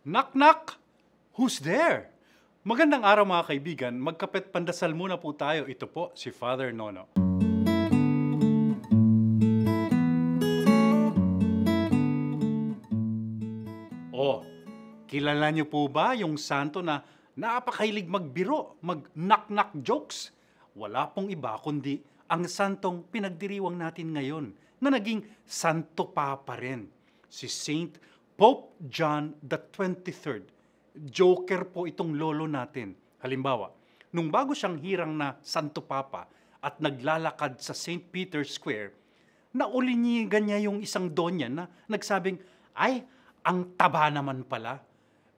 Knock, knock! Who's there? Magandang araw mga kaibigan. Magkapit pandasal muna po tayo. Ito po si Father Nono. Oh, kilala niyo po ba yung santo na napakahilig magbiro, mag-knock-knock jokes? Wala pong iba kundi ang santong pinagdiriwang natin ngayon na naging santo papa rin, si Saint Pope John the 23rd. Joker po itong lolo natin. Halimbawa, nung bago siyang hirang na Santo Papa at naglalakad sa St. Peter's Square, naulinyigan niya yung isang donya na nagsabing, ay, ang taba naman pala.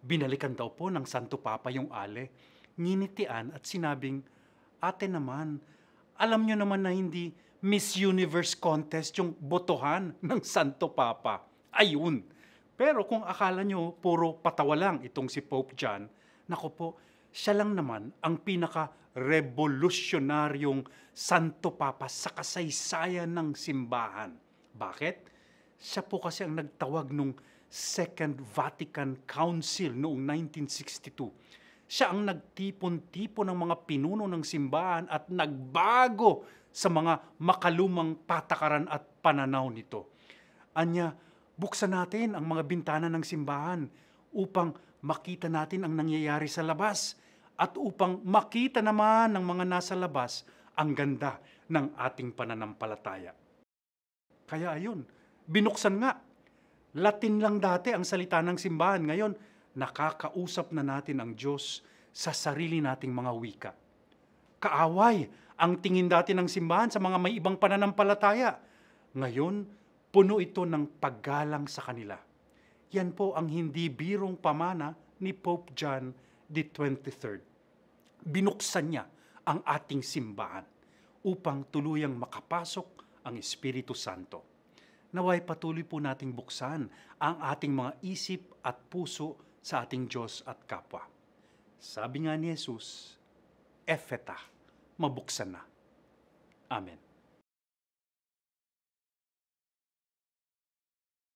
Binalikan daw po ng Santo Papa yung ale. Nginitian at sinabing, ate naman, alam nyo naman na hindi Miss Universe contest yung botohan ng Santo Papa. Ayun pero kung akala nyo puro patawa lang itong si Pope John, nako po, siya lang naman ang pinaka-revolusyonaryong Santo Papa sa kasaysayan ng simbahan. Bakit? Siya po kasi ang nagtawag nung Second Vatican Council noong 1962. Siya ang nagtipon-tipon ng mga pinuno ng simbahan at nagbago sa mga makalumang patakaran at pananaw nito. Anya, Buksan natin ang mga bintana ng simbahan upang makita natin ang nangyayari sa labas at upang makita naman ng mga nasa labas ang ganda ng ating pananampalataya. Kaya ayun, binuksan nga. Latin lang dati ang salita ng simbahan. Ngayon, nakakausap na natin ang Diyos sa sarili nating mga wika. Kaaway ang tingin dati ng simbahan sa mga may ibang pananampalataya. Ngayon, Puno ito ng paggalang sa kanila. Yan po ang hindi birong pamana ni Pope John the 23rd. Binuksan niya ang ating simbahan upang tuluyang makapasok ang Espiritu Santo. Naway patuloy po nating buksan ang ating mga isip at puso sa ating Diyos at kapwa. Sabi nga ni Jesus, Efeta, mabuksan na. Amen.